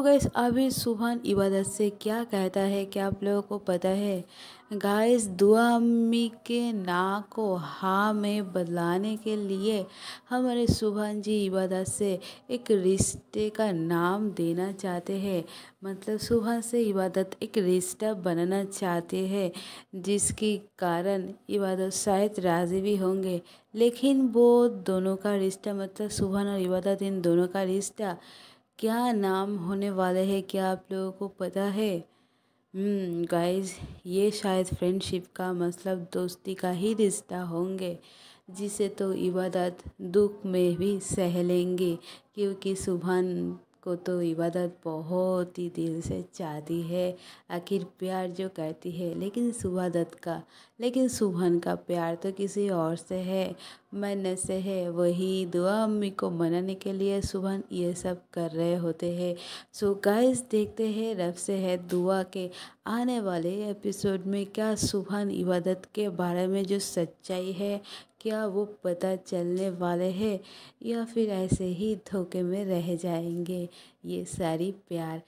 तो गैस अभी सुबह इबादत से क्या कहता है क्या आप लोगों को पता है गाइस दुआ अम्मी के ना को हाँ में बदलाने के लिए हमारे सुभान जी इबादत से एक रिश्ते का नाम देना चाहते हैं मतलब सुबह से इबादत एक रिश्ता बनाना चाहते हैं जिसके कारण इबादत शायद राज़ी भी होंगे लेकिन वो दोनों का रिश्ता मतलब सुबह और इबादत इन दोनों का रिश्ता क्या नाम होने वाला है क्या आप लोगों को पता है गाइस हम्म, ये शायद फ्रेंडशिप का मतलब दोस्ती का ही रिश्ता होंगे जिसे तो इबादत दुख में भी सह लेंगे क्योंकि सुबह को तो इबादत बहुत ही दिल से चाहती है आखिर प्यार जो करती है लेकिन सुभादत का लेकिन सुभन का प्यार तो किसी और से है मन से है वही दुआ अम्मी को मनाने के लिए सुभन ये सब कर रहे होते हैं सो गाइस देखते हैं रब से है दुआ के आने वाले एपिसोड में क्या सुभान इबादत के बारे में जो सच्चाई है क्या वो पता चलने वाले हैं या फिर ऐसे ही धोखे में रह जाएंगे ये सारी प्यार